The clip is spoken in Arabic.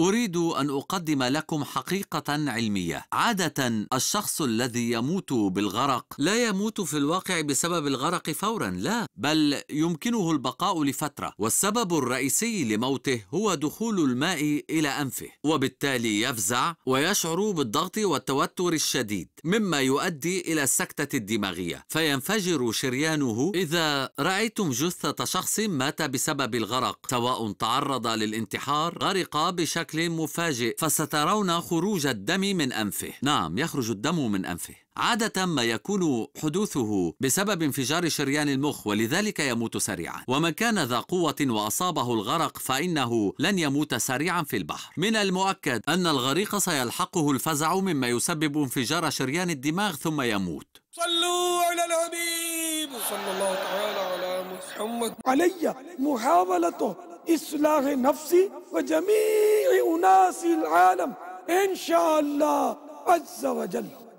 أريد أن أقدم لكم حقيقة علمية. عادة الشخص الذي يموت بالغرق لا يموت في الواقع بسبب الغرق فورا، لا، بل يمكنه البقاء لفترة، والسبب الرئيسي لموته هو دخول الماء إلى أنفه، وبالتالي يفزع ويشعر بالضغط والتوتر الشديد، مما يؤدي إلى السكتة الدماغية، فينفجر شريانه إذا رأيتم جثة شخص مات بسبب الغرق، سواء تعرض للانتحار، غرق بشكل بشكل مفاجئ فسترون خروج الدم من أنفه نعم يخرج الدم من أنفه عادة ما يكون حدوثه بسبب انفجار شريان المخ ولذلك يموت سريعا ومن كان ذا قوة وأصابه الغرق فإنه لن يموت سريعا في البحر من المؤكد أن الغريق سيلحقه الفزع مما يسبب انفجار شريان الدماغ ثم يموت صلوا على الحبيب صلى الله تعالى على محمد علي محاولته إصلاح نفسي وجميع أناس العالم إن شاء الله عز وجل